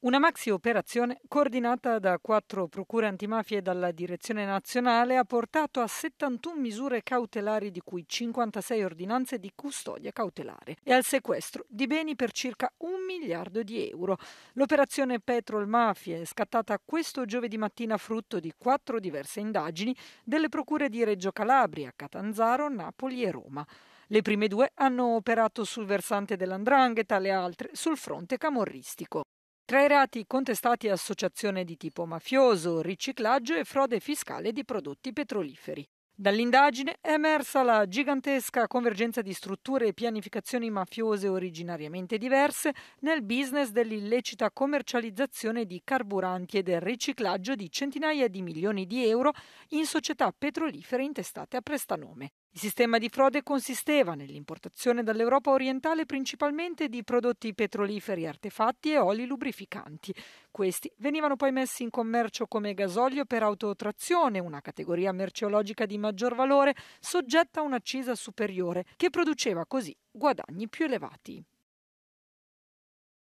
Una maxi operazione coordinata da quattro procure antimafia e dalla Direzione Nazionale ha portato a 71 misure cautelari di cui 56 ordinanze di custodia cautelare e al sequestro di beni per circa un miliardo di euro. L'operazione Petrol Mafia è scattata questo giovedì mattina frutto di quattro diverse indagini delle procure di Reggio Calabria, Catanzaro, Napoli e Roma. Le prime due hanno operato sul versante dell'andrangheta, le altre sul fronte camorristico. Tra i reati contestati associazione di tipo mafioso, riciclaggio e frode fiscale di prodotti petroliferi. Dall'indagine è emersa la gigantesca convergenza di strutture e pianificazioni mafiose originariamente diverse nel business dell'illecita commercializzazione di carburanti e del riciclaggio di centinaia di milioni di euro in società petrolifere intestate a prestanome. Il sistema di frode consisteva nell'importazione dall'Europa orientale principalmente di prodotti petroliferi, artefatti e oli lubrificanti. Questi venivano poi messi in commercio come gasolio per autotrazione, una categoria merceologica di maggior valore soggetta a un'accisa superiore, che produceva così guadagni più elevati.